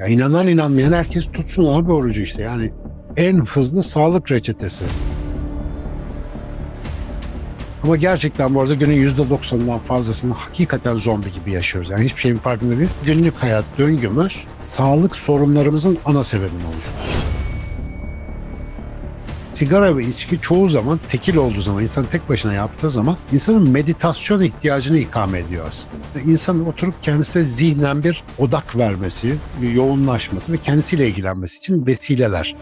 Ya inanan inanmayan herkes tutsun abi orucu işte. Yani en hızlı sağlık reçetesi. Ama gerçekten bu arada günün yüzde doksanından fazlasını hakikaten zombi gibi yaşıyoruz. Yani hiçbir şeyin farkında değiliz. Günlük hayat döngümüz sağlık sorunlarımızın ana sebebini oluşturuyor sigara ve içki çoğu zaman tekil olduğu zaman, insan tek başına yaptığı zaman insanın meditasyon ihtiyacını ikame ediyor aslında. İnsanın oturup kendisine zihnen bir odak vermesi, yoğunlaşması ve kendisiyle ilgilenmesi için vesileler.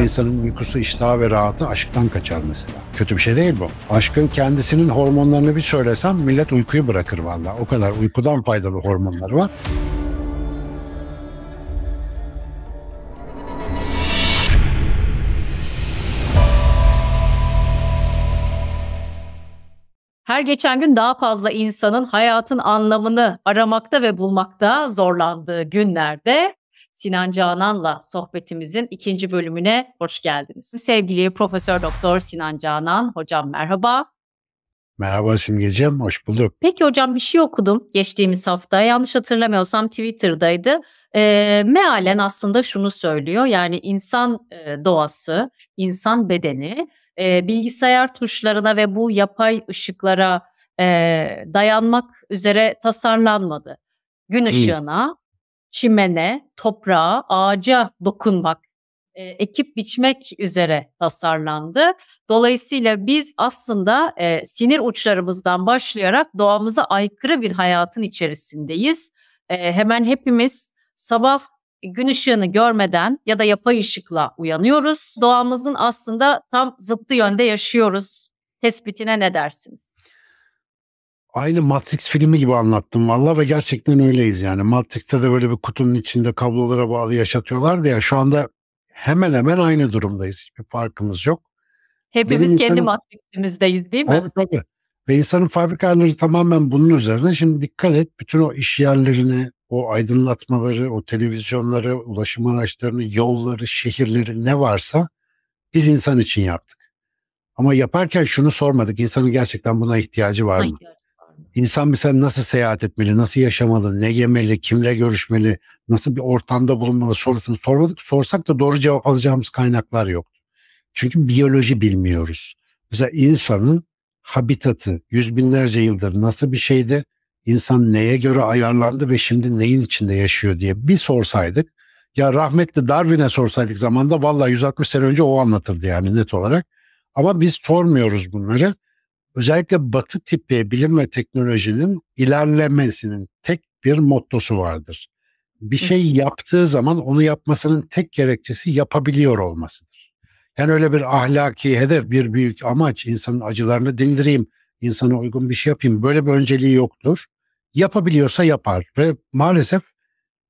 İnsanın uykusu, iştahı ve rahatı aşktan kaçar mesela. Kötü bir şey değil bu. Aşkın kendisinin hormonlarını bir söylesem millet uykuyu bırakır vallahi. O kadar uykudan faydalı hormonlar var. her geçen gün daha fazla insanın hayatın anlamını aramakta ve bulmakta zorlandığı günlerde Sinan Canan'la sohbetimizin ikinci bölümüne hoş geldiniz. Sevgili Profesör Doktor Sinan Canan, hocam merhaba. Merhaba Simgeciğim, hoş bulduk. Peki hocam bir şey okudum geçtiğimiz hafta. Yanlış hatırlamıyorsam Twitter'daydı. E, mealen aslında şunu söylüyor. Yani insan e, doğası, insan bedeni e, bilgisayar tuşlarına ve bu yapay ışıklara e, dayanmak üzere tasarlanmadı. Gün ışığına, çimene, toprağa, ağaca dokunmak, e, ekip biçmek üzere tasarlandı. Dolayısıyla biz aslında e, sinir uçlarımızdan başlayarak doğamıza aykırı bir hayatın içerisindeyiz. E, hemen hepimiz sabah gün ışığını görmeden ya da yapay ışıkla uyanıyoruz. Doğamızın aslında tam zıttı yönde yaşıyoruz. Tespitine ne dersiniz? Aynı Matrix filmi gibi anlattım valla ve gerçekten öyleyiz yani. Matrix'te de böyle bir kutunun içinde kablolara bağlı yaşatıyorlar ya şu anda hemen hemen aynı durumdayız. Hiçbir farkımız yok. Hepimiz Benim kendi insanın... Matrix'imizdeyiz değil mi? Evet tabii. Ve insanın fabrikaları tamamen bunun üzerine. Şimdi dikkat et bütün o iş yerlerini, o aydınlatmaları, o televizyonları, ulaşım araçlarını, yolları, şehirleri ne varsa biz insan için yaptık. Ama yaparken şunu sormadık. İnsanın gerçekten buna ihtiyacı var mı? İnsan bir sen nasıl seyahat etmeli, nasıl yaşamalı, ne yemeli, kimle görüşmeli, nasıl bir ortamda bulunmalı sorusunu sormadık. Sorsak da doğru cevap alacağımız kaynaklar yoktu. Çünkü biyoloji bilmiyoruz. Mesela insanın habitatı yüz binlerce yıldır nasıl bir şeydi? insan neye göre ayarlandı ve şimdi neyin içinde yaşıyor diye bir sorsaydık ya rahmetli Darwin'e sorsaydık zamanda valla 160 sene önce o anlatırdı yani net olarak. Ama biz sormuyoruz bunları. Özellikle batı tipi bilim ve teknolojinin ilerlemesinin tek bir mottosu vardır. Bir şey yaptığı zaman onu yapmasının tek gerekçesi yapabiliyor olmasıdır. Yani öyle bir ahlaki hedef, bir büyük amaç, insanın acılarını dindireyim, insana uygun bir şey yapayım. Böyle bir önceliği yoktur yapabiliyorsa yapar ve maalesef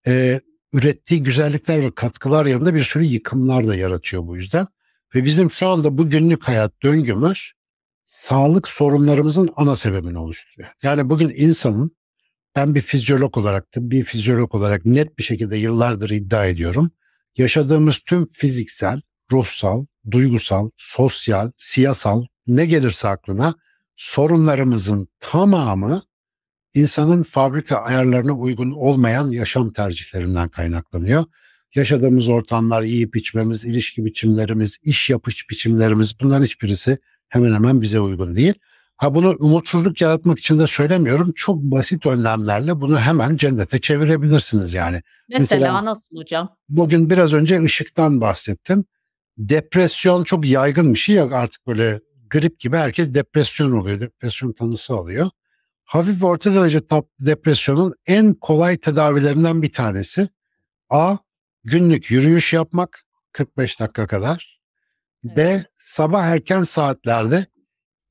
e, ürettiği güzellikler ve katkılar yanında bir sürü yıkımlar da yaratıyor bu yüzden. Ve bizim şu anda bu günlük hayat döngümüz sağlık sorunlarımızın ana sebebini oluşturuyor. Yani bugün insanın ben bir fizyolog olarak, bir fizyolog olarak net bir şekilde yıllardır iddia ediyorum. Yaşadığımız tüm fiziksel, ruhsal, duygusal, sosyal, siyasal ne gelirse aklına sorunlarımızın tamamı insanın fabrika ayarlarına uygun olmayan yaşam tercihlerinden kaynaklanıyor. Yaşadığımız ortamlar, yiyip içmemiz, ilişki biçimlerimiz, iş yapış biçimlerimiz bunların hiçbirisi hemen hemen bize uygun değil. Ha bunu umutsuzluk yaratmak için de söylemiyorum. Çok basit önlemlerle bunu hemen cennete çevirebilirsiniz yani. Mesela, Mesela nasıl hocam? Bugün biraz önce ışıktan bahsettim. Depresyon çok yaygın bir şey ya artık böyle grip gibi herkes depresyon oluyor. Depresyon tanısı alıyor hafif orta derece depresyonun en kolay tedavilerinden bir tanesi. A. Günlük yürüyüş yapmak 45 dakika kadar. Evet. B. Sabah erken saatlerde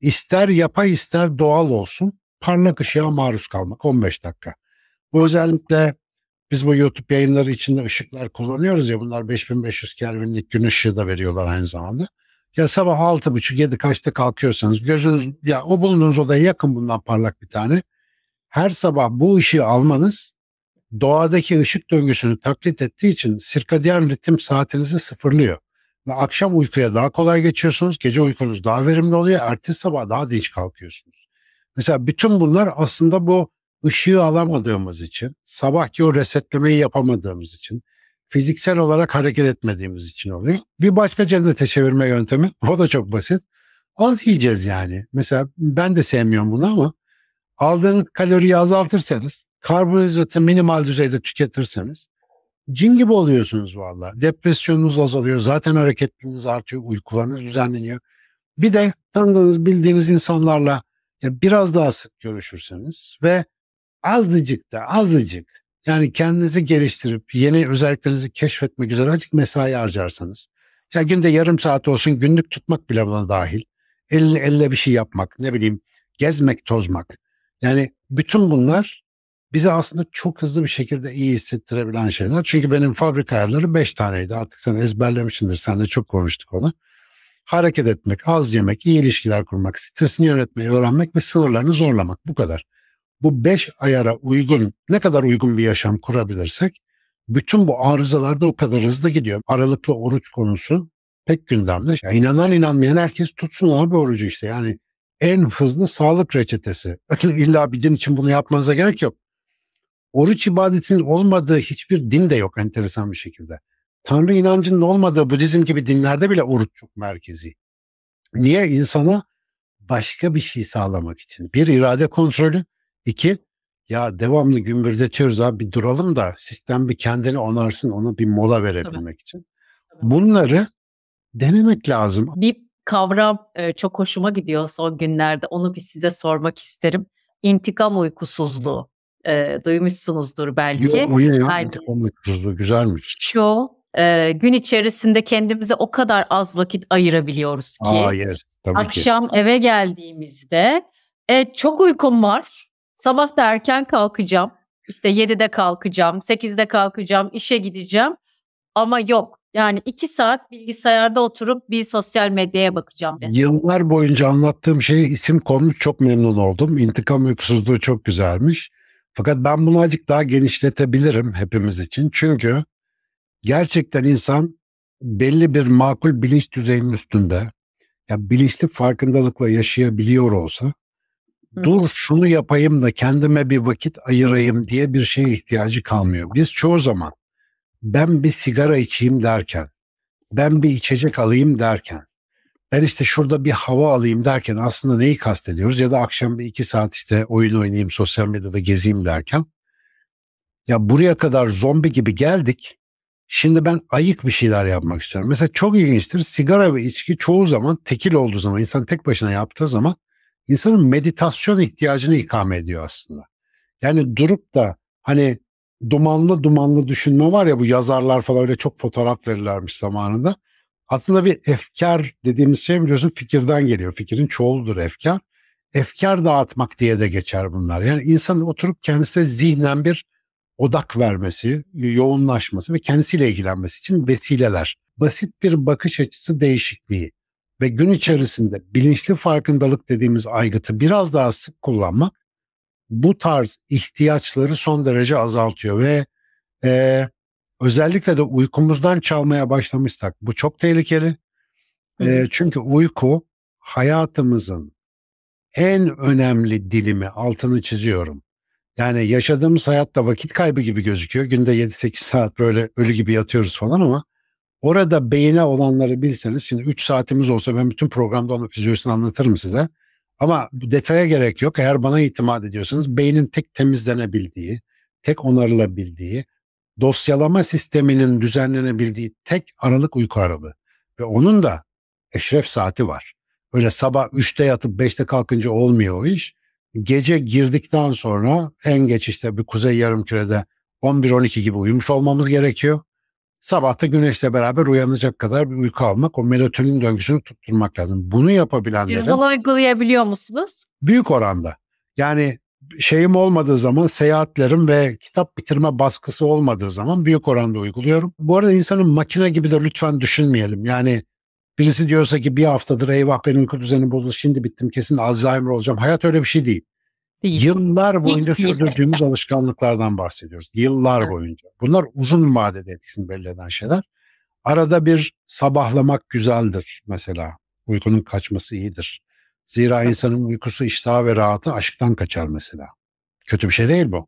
ister yapay ister doğal olsun parlak ışığa maruz kalmak 15 dakika. Bu özellikle biz bu YouTube yayınları içinde ışıklar kullanıyoruz ya bunlar 5500 Kelvin'lik gün ışığı da veriyorlar aynı zamanda. Ya sabah altı buçuk yedi kaçta kalkıyorsanız gözünüz ya o bulunduğunuz odaya yakın bundan parlak bir tane. Her sabah bu ışığı almanız doğadaki ışık döngüsünü taklit ettiği için sirkadiyen ritim saatinizi sıfırlıyor. Ve akşam uykuya daha kolay geçiyorsunuz. Gece uykunuz daha verimli oluyor. Ertesi sabah daha dinç kalkıyorsunuz. Mesela bütün bunlar aslında bu ışığı alamadığımız için, sabahki o resetlemeyi yapamadığımız için, fiziksel olarak hareket etmediğimiz için oluyor. Bir başka cennete çevirme yöntemi o da çok basit. Az yiyeceğiz yani. Mesela ben de sevmiyorum bunu ama aldığınız kaloriyi azaltırsanız, karbonhidratı minimal düzeyde tüketirseniz cin gibi oluyorsunuz valla. Depresyonunuz azalıyor, zaten hareketliliğiniz artıyor, uykularınız düzenleniyor. Bir de tanıdığınız, bildiğiniz insanlarla biraz daha sık görüşürseniz ve azıcık da azıcık yani kendinizi geliştirip yeni özelliklerinizi keşfetmek üzere azıcık mesai harcarsanız. Ya yani günde yarım saat olsun günlük tutmak bile buna dahil. El, elle bir şey yapmak, ne bileyim gezmek, tozmak. Yani bütün bunlar bize aslında çok hızlı bir şekilde iyi hissettirebilen şeyler. Çünkü benim fabrika ayarları beş taneydi. Artık sen ezberlemişsindir. Seninle çok konuştuk onu. Hareket etmek, az yemek, iyi ilişkiler kurmak, stresini yönetmeyi öğrenmek ve sınırlarını zorlamak. Bu kadar bu beş ayara uygun ne kadar uygun bir yaşam kurabilirsek bütün bu arızalar da o kadar hızlı gidiyor. Aralıklı oruç konusu pek gündemde. Ya inanan inanmayan herkes tutsun abi orucu işte. Yani en hızlı sağlık reçetesi. İlla bir din için bunu yapmanıza gerek yok. Oruç ibadetinin olmadığı hiçbir din de yok enteresan bir şekilde. Tanrı inancının olmadığı Budizm gibi dinlerde bile oruç çok merkezi. Niye? insana başka bir şey sağlamak için. Bir irade kontrolü, İki, ya devamlı gümbürdetiyoruz abi bir duralım da sistem bir kendini onarsın onu bir mola verebilmek Tabii. için. Bunları denemek lazım. Bir kavram e, çok hoşuma gidiyor son günlerde onu bir size sormak isterim. İntikam uykusuzluğu. E, duymuşsunuzdur belki. Yok, o ya, yani, intikam uykusuzluğu güzelmiş. Şu e, gün içerisinde kendimize o kadar az vakit ayırabiliyoruz ki. Hayır, tabii akşam ki. eve geldiğimizde e, çok uykum var Sabah da erken kalkacağım. İşte 7'de kalkacağım, 8'de kalkacağım, işe gideceğim. Ama yok. Yani iki saat bilgisayarda oturup bir sosyal medyaya bakacağım. Ben. Yıllar boyunca anlattığım şeye isim konmuş çok memnun oldum. İntikam uykusuzluğu çok güzelmiş. Fakat ben bunu azıcık daha genişletebilirim hepimiz için. Çünkü gerçekten insan belli bir makul bilinç düzeyinin üstünde ya bilinçli farkındalıkla yaşayabiliyor olsa dur şunu yapayım da kendime bir vakit ayırayım diye bir şeye ihtiyacı kalmıyor. Biz çoğu zaman ben bir sigara içeyim derken, ben bir içecek alayım derken, ben işte şurada bir hava alayım derken aslında neyi kastediyoruz? Ya da akşam bir iki saat işte oyun oynayayım, sosyal medyada gezeyim derken. Ya buraya kadar zombi gibi geldik. Şimdi ben ayık bir şeyler yapmak istiyorum. Mesela çok ilginçtir. Sigara ve içki çoğu zaman tekil olduğu zaman, insan tek başına yaptığı zaman insanın meditasyon ihtiyacını ikame ediyor aslında. Yani durup da hani dumanlı dumanlı düşünme var ya bu yazarlar falan öyle çok fotoğraf verirlermiş zamanında. Aslında bir efkar dediğimiz şey biliyorsun fikirden geliyor. Fikirin çoğuludur efkar. Efkar dağıtmak diye de geçer bunlar. Yani insanın oturup kendisine zihnen bir odak vermesi, yoğunlaşması ve kendisiyle ilgilenmesi için vesileler. Basit bir bakış açısı değişikliği ve gün içerisinde bilinçli farkındalık dediğimiz aygıtı biraz daha sık kullanmak bu tarz ihtiyaçları son derece azaltıyor ve e, özellikle de uykumuzdan çalmaya başlamışsak bu çok tehlikeli. E, çünkü uyku hayatımızın en önemli dilimi altını çiziyorum. Yani yaşadığımız hayatta vakit kaybı gibi gözüküyor. Günde 7-8 saat böyle ölü gibi yatıyoruz falan ama Orada beyine olanları bilseniz şimdi 3 saatimiz olsa ben bütün programda onun fizyolojisini anlatırım size. Ama detaya gerek yok. Eğer bana itimat ediyorsanız beynin tek temizlenebildiği, tek onarılabildiği, dosyalama sisteminin düzenlenebildiği tek aralık uyku aralığı. Ve onun da eşref saati var. Öyle sabah 3'te yatıp 5'te kalkınca olmuyor o iş. Gece girdikten sonra en geç işte bir kuzey yarım kürede 11-12 gibi uyumuş olmamız gerekiyor sabahta güneşle beraber uyanacak kadar bir uyku almak, o melatonin döngüsünü tutturmak lazım. Bunu yapabilenlere... Siz bunu uygulayabiliyor musunuz? Büyük oranda. Yani şeyim olmadığı zaman seyahatlerim ve kitap bitirme baskısı olmadığı zaman büyük oranda uyguluyorum. Bu arada insanın makine gibi de lütfen düşünmeyelim. Yani birisi diyorsa ki bir haftadır eyvah benim uyku düzeni bozuldu şimdi bittim kesin Alzheimer olacağım. Hayat öyle bir şey değil. Değil. Yıllar boyunca Hiç sürdürdüğümüz değil. alışkanlıklardan bahsediyoruz. Yıllar ha. boyunca. Bunlar uzun vadede etkisini belirlenen şeyler. Arada bir sabahlamak güzeldir mesela. Uykunun kaçması iyidir. Zira insanın uykusu, iştahı ve rahatı aşktan kaçar mesela. Kötü bir şey değil bu.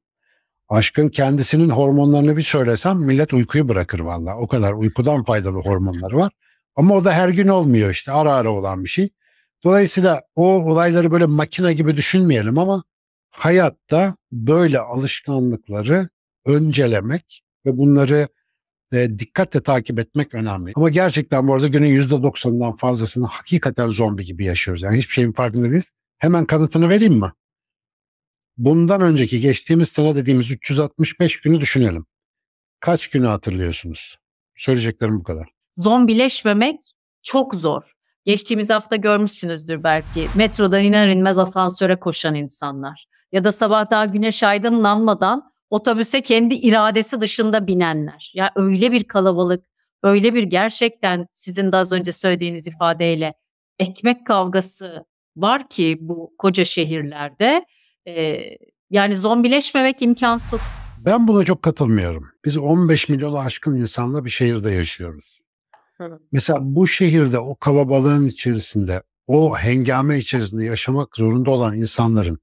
Aşkın kendisinin hormonlarını bir söylesem millet uykuyu bırakır valla. O kadar uykudan faydalı hormonları var. Ama o da her gün olmuyor işte ara ara olan bir şey. Dolayısıyla o olayları böyle makine gibi düşünmeyelim ama hayatta böyle alışkanlıkları öncelemek ve bunları e, dikkatle takip etmek önemli. Ama gerçekten bu arada günün %90'dan fazlasını hakikaten zombi gibi yaşıyoruz. Yani hiçbir şeyin farkında değiliz. Hemen kanıtını vereyim mi? Bundan önceki geçtiğimiz sene dediğimiz 365 günü düşünelim. Kaç günü hatırlıyorsunuz? Söyleyeceklerim bu kadar. Zombileşmemek çok zor. Geçtiğimiz hafta görmüşsünüzdür belki. Metrodan iner inmez asansöre koşan insanlar ya da sabah daha güneş aydınlanmadan otobüse kendi iradesi dışında binenler. Ya yani öyle bir kalabalık, öyle bir gerçekten sizin de az önce söylediğiniz ifadeyle ekmek kavgası var ki bu koca şehirlerde. E, yani zombileşmemek imkansız. Ben buna çok katılmıyorum. Biz 15 milyon aşkın insanla bir şehirde yaşıyoruz. Hı. Mesela bu şehirde o kalabalığın içerisinde, o hengame içerisinde yaşamak zorunda olan insanların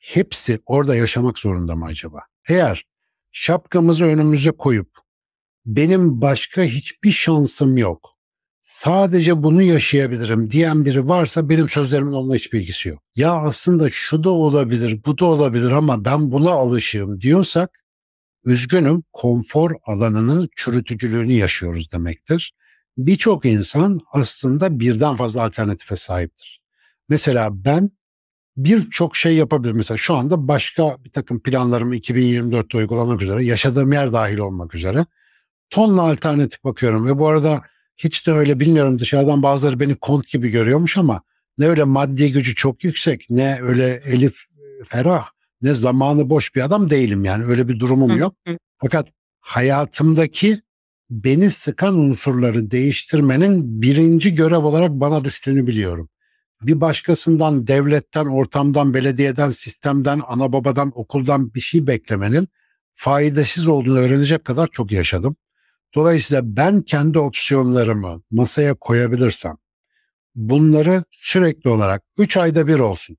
hepsi orada yaşamak zorunda mı acaba? Eğer şapkamızı önümüze koyup benim başka hiçbir şansım yok. Sadece bunu yaşayabilirim diyen biri varsa benim sözlerimin onunla hiçbir ilgisi yok. Ya aslında şu da olabilir, bu da olabilir ama ben buna alışığım diyorsak üzgünüm konfor alanının çürütücülüğünü yaşıyoruz demektir. Birçok insan aslında birden fazla alternatife sahiptir. Mesela ben birçok şey yapabilir. Mesela şu anda başka bir takım planlarımı 2024'te uygulamak üzere, yaşadığım yer dahil olmak üzere tonla alternatif bakıyorum ve bu arada hiç de öyle bilmiyorum dışarıdan bazıları beni kont gibi görüyormuş ama ne öyle maddi gücü çok yüksek ne öyle Elif e, Ferah ne zamanı boş bir adam değilim yani öyle bir durumum yok. Fakat hayatımdaki beni sıkan unsurları değiştirmenin birinci görev olarak bana düştüğünü biliyorum bir başkasından, devletten, ortamdan, belediyeden, sistemden, ana babadan, okuldan bir şey beklemenin faydasız olduğunu öğrenecek kadar çok yaşadım. Dolayısıyla ben kendi opsiyonlarımı masaya koyabilirsem bunları sürekli olarak 3 ayda bir olsun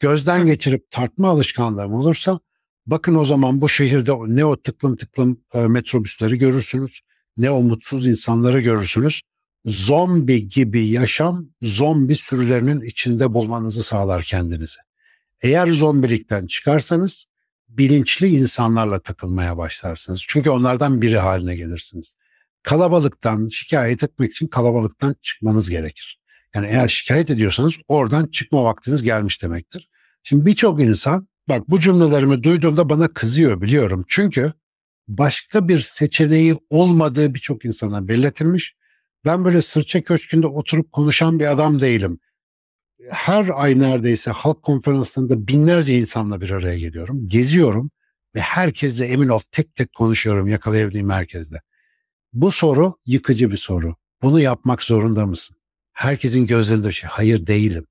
gözden geçirip tartma alışkanlığım olursa bakın o zaman bu şehirde ne o tıklım tıklım e, metrobüsleri görürsünüz ne o mutsuz insanları görürsünüz zombi gibi yaşam zombi sürülerinin içinde bulmanızı sağlar kendinizi. Eğer zombilikten çıkarsanız bilinçli insanlarla takılmaya başlarsınız. Çünkü onlardan biri haline gelirsiniz. Kalabalıktan şikayet etmek için kalabalıktan çıkmanız gerekir. Yani eğer şikayet ediyorsanız oradan çıkma vaktiniz gelmiş demektir. Şimdi birçok insan bak bu cümlelerimi duyduğumda bana kızıyor biliyorum. Çünkü başka bir seçeneği olmadığı birçok insana belirtilmiş ben böyle sırça köşkünde oturup konuşan bir adam değilim. Her ay neredeyse halk konferanslarında binlerce insanla bir araya geliyorum. Geziyorum ve herkesle emin ol tek tek konuşuyorum yakalayabildiğim herkesle. Bu soru yıkıcı bir soru. Bunu yapmak zorunda mısın? Herkesin gözlerinde şey, hayır değilim.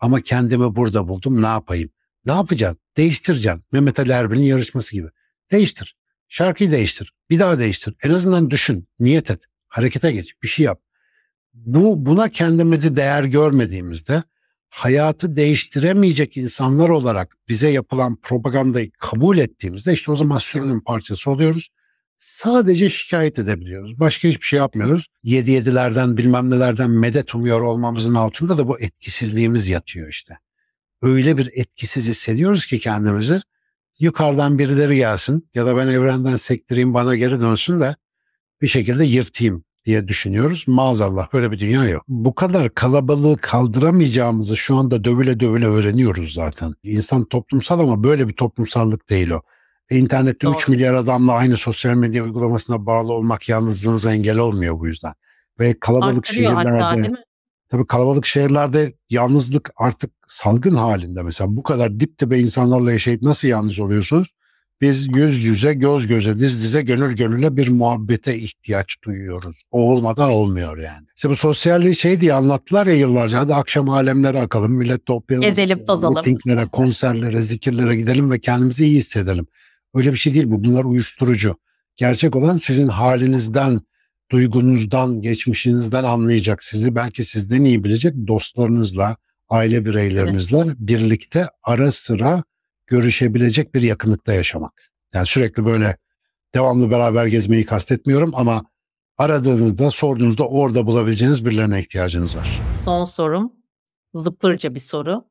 Ama kendimi burada buldum ne yapayım? Ne yapacaksın? Değiştireceksin. Mehmet Ali Erbil'in yarışması gibi. Değiştir. Şarkıyı değiştir. Bir daha değiştir. En azından düşün. Niyet et. Harekete geç, bir şey yap. Bu buna kendimizi değer görmediğimizde hayatı değiştiremeyecek insanlar olarak bize yapılan propagandayı kabul ettiğimizde işte o zaman sürünün parçası oluyoruz. Sadece şikayet edebiliyoruz. Başka hiçbir şey yapmıyoruz. Yedi yedilerden bilmem nelerden medet umuyor olmamızın altında da bu etkisizliğimiz yatıyor işte. Öyle bir etkisiz hissediyoruz ki kendimizi yukarıdan birileri gelsin ya da ben evrenden sektireyim bana geri dönsün de bir şekilde yırtayım diye düşünüyoruz. Maazallah böyle bir dünya yok. Bu kadar kalabalığı kaldıramayacağımızı şu anda dövüle dövüle öğreniyoruz zaten. İnsan toplumsal ama böyle bir toplumsallık değil o. İnternette Doğru. 3 milyar adamla aynı sosyal medya uygulamasına bağlı olmak yalnızlığınıza engel olmuyor bu yüzden. Ve kalabalık Artırıyor şehirlerde hatta, değil mi? tabii kalabalık şehirlerde yalnızlık artık salgın halinde mesela bu kadar dip dibe insanlarla yaşayıp nasıl yalnız oluyorsunuz? biz yüz yüze, göz göze, diz dize, gönül gönüle bir muhabbete ihtiyaç duyuyoruz. O olmadan olmuyor yani. İşte bu sosyalliği şey diye anlattılar ya yıllarca. Hadi akşam alemlere akalım, millet toplayalım. Gezelim, tozalım. Mitinglere, konserlere, zikirlere gidelim ve kendimizi iyi hissedelim. Öyle bir şey değil bu. Bunlar uyuşturucu. Gerçek olan sizin halinizden, duygunuzdan, geçmişinizden anlayacak sizi. Belki sizden iyi bilecek dostlarınızla, aile bireylerinizle evet. birlikte ara sıra görüşebilecek bir yakınlıkta yaşamak. Yani sürekli böyle devamlı beraber gezmeyi kastetmiyorum ama aradığınızda, sorduğunuzda orada bulabileceğiniz birilerine ihtiyacınız var. Son sorum, zıpırca bir soru.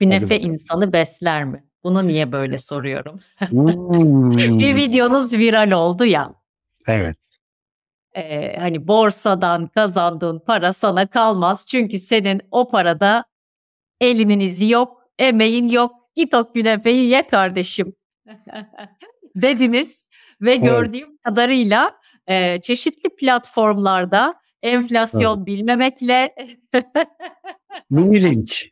Künefe insanı besler mi? Bunu niye böyle soruyorum? bir videonuz viral oldu ya. Evet. Ee, hani borsadan kazandığın para sana kalmaz. Çünkü senin o parada elinin izi yok, emeğin yok, git o künefeyi ye kardeşim dediniz ve evet. gördüğüm kadarıyla e, çeşitli platformlarda enflasyon evet. bilmemekle minirinç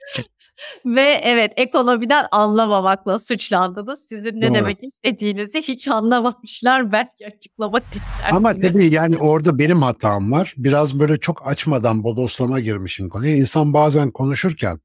ve evet ekonomiden anlamamakla suçlandınız. Sizin ne Doğru. demek istediğinizi hiç anlamamışlar. Belki açıklamak istersiniz. Ama tabii yani orada benim hatam var. Biraz böyle çok açmadan bodoslama girmişim konuya. İnsan bazen konuşurken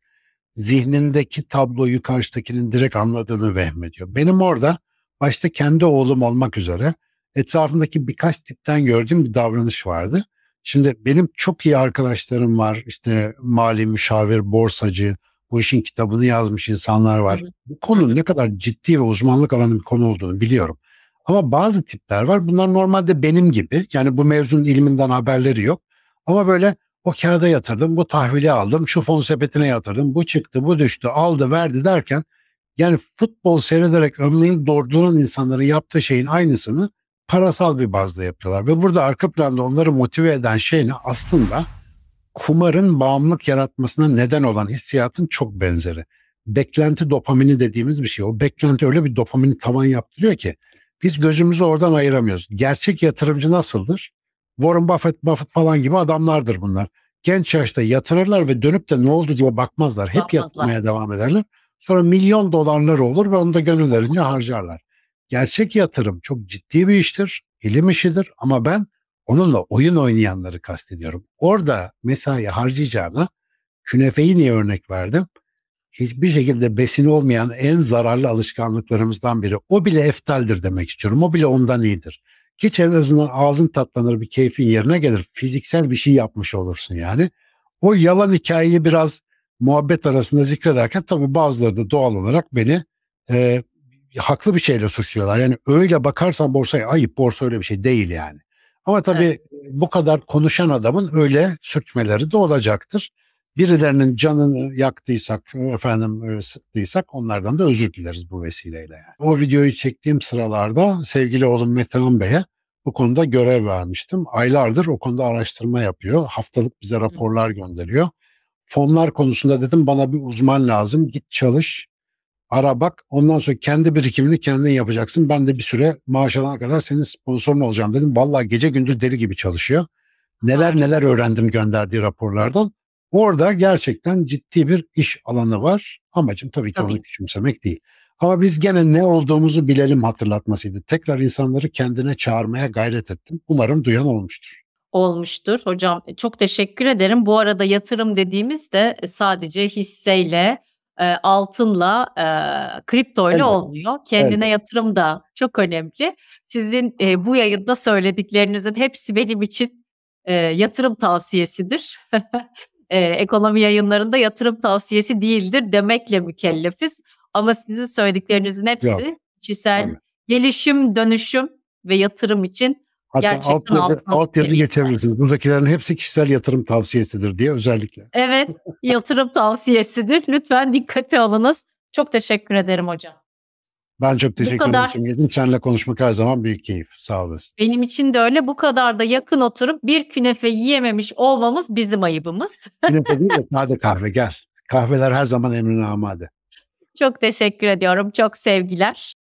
zihnindeki tabloyu karşıdakinin direkt anladığını vehmediyor. Benim orada başta kendi oğlum olmak üzere etrafımdaki birkaç tipten gördüğüm bir davranış vardı. Şimdi benim çok iyi arkadaşlarım var. İşte mali müşavir, borsacı, bu işin kitabını yazmış insanlar var. Bu konunun ne kadar ciddi ve uzmanlık alanı bir konu olduğunu biliyorum. Ama bazı tipler var. Bunlar normalde benim gibi. Yani bu mevzunun ilminden haberleri yok. Ama böyle o kağıda yatırdım, bu tahvili aldım, şu fon sepetine yatırdım, bu çıktı, bu düştü, aldı, verdi derken yani futbol seyrederek ömrünü doğduran insanların yaptığı şeyin aynısını parasal bir bazda yapıyorlar. Ve burada arka planda onları motive eden şey ne? Aslında kumarın bağımlılık yaratmasına neden olan hissiyatın çok benzeri. Beklenti dopamini dediğimiz bir şey. O beklenti öyle bir dopamini tavan yaptırıyor ki biz gözümüzü oradan ayıramıyoruz. Gerçek yatırımcı nasıldır? Warren Buffett, Buffett falan gibi adamlardır bunlar. Genç yaşta yatırırlar ve dönüp de ne oldu diye bakmazlar. Hep bakmazlar. yatırmaya devam ederler. Sonra milyon dolarları olur ve onu da gönüllerince harcarlar. Gerçek yatırım çok ciddi bir iştir, ilim işidir ama ben onunla oyun oynayanları kastediyorum. Orada mesai harcayacağına künefeyi niye örnek verdim? hiçbir şekilde besin olmayan en zararlı alışkanlıklarımızdan biri. O bile eftaldir demek istiyorum. O bile ondan iyidir. Hiç en azından ağzın tatlanır bir keyfin yerine gelir. Fiziksel bir şey yapmış olursun yani. O yalan hikayeyi biraz muhabbet arasında zikrederken tabii bazıları da doğal olarak beni e, haklı bir şeyle suçluyorlar. Yani öyle bakarsan borsaya ayıp borsa öyle bir şey değil yani. Ama tabii evet. bu kadar konuşan adamın öyle sürçmeleri de olacaktır birilerinin canını yaktıysak, efendim e, sıktıysak onlardan da özür dileriz bu vesileyle. Yani. O videoyu çektiğim sıralarda sevgili oğlum Metehan Bey'e bu konuda görev vermiştim. Aylardır o konuda araştırma yapıyor. Haftalık bize raporlar gönderiyor. Fonlar konusunda dedim bana bir uzman lazım. Git çalış, ara bak. Ondan sonra kendi birikimini kendin yapacaksın. Ben de bir süre maaş alana kadar senin sponsorun olacağım dedim. Vallahi gece gündüz deli gibi çalışıyor. Neler neler öğrendim gönderdiği raporlardan. Orada gerçekten ciddi bir iş alanı var. Amacım tabii ki tabii. onu küçümsemek değil. Ama biz gene ne olduğumuzu bilelim hatırlatmasıydı. Tekrar insanları kendine çağırmaya gayret ettim. Umarım duyan olmuştur olmuştur. Hocam e, çok teşekkür ederim. Bu arada yatırım dediğimiz de e, sadece hisseyle, e, altınla, e, kriptoyla evet. olmuyor. Kendine evet. yatırım da çok önemli. Sizin bu yayında söylediklerinizin hepsi benim için yatırım tavsiyesidir. e, ekonomi yayınlarında yatırım tavsiyesi değildir demekle mükellefiz. Ama sizin söylediklerinizin hepsi Yok. kişisel evet. gelişim, dönüşüm ve yatırım için Hatta gerçekten alt yazı, alt yazı geçebilirsiniz. Buradakilerin hepsi kişisel yatırım tavsiyesidir diye özellikle. Evet, yatırım tavsiyesidir. Lütfen dikkate alınız. Çok teşekkür ederim hocam. Ben çok teşekkür kadar... ederim Simgeciğim. Seninle konuşmak her zaman büyük keyif. Sağ olasın. Benim için de öyle. Bu kadar da yakın oturup bir künefe yiyememiş olmamız bizim ayıbımız. künefe değil de hadi kahve gel. Kahveler her zaman emrine amade. Çok teşekkür ediyorum. Çok sevgiler.